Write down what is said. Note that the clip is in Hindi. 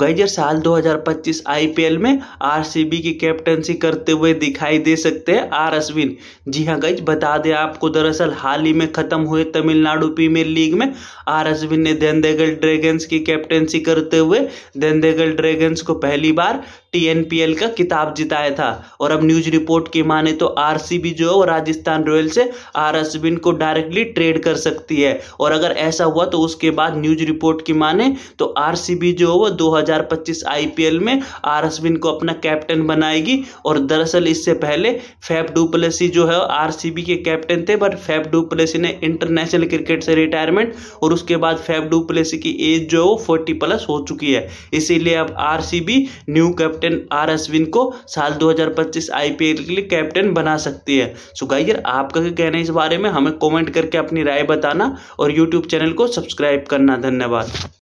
गैजर साल 2025 आईपीएल में आरसीबी की कैप्टनसी करते हुए दिखाई दे सकते हैं आर अश्विन जी हाँ गैज बता दें आपको दरअसल हाल ही में खत्म हुए तमिलनाडु प्रीमियर लीग में आर अश्विन ने देंदेगल ड्रैगन्स की कैप्टनसी करते हुए देंदेगल ड्रैगन्स को पहली बार टी का किताब जिताया था और अब न्यूज रिपोर्ट की माने तो आर जो है वो राजस्थान रॉयल से आर अश्विन को डायरेक्टली ट्रेड कर सकती है और अगर ऐसा हुआ तो उसके बाद न्यूज रिपोर्ट की माने तो आर जो है वो 2025 आईपीएल में आर अश्विन को अपना कैप्टन बनाएगी और दरअसल इससे पहले फैफ डुप्लेसी जो है आरसीबी के कैप्टन थे बट फैफ डुप्लेसी ने इंटरनेशनल क्रिकेट से रिटायरमेंट और उसके बाद फैफ डुप्लेसी की एज जो है वो फोर्टी प्लस हो चुकी है इसीलिए अब आर न्यू कैप्टन आर अश्विन को साल दो आईपीएल के लिए कैप्टन बना सकती है सो गाइजर आपका क्या कहना है इस बारे में हमें कमेंट करके अपनी राय बताना और यूट्यूब चैनल को सब्सक्राइब करना धन्यवाद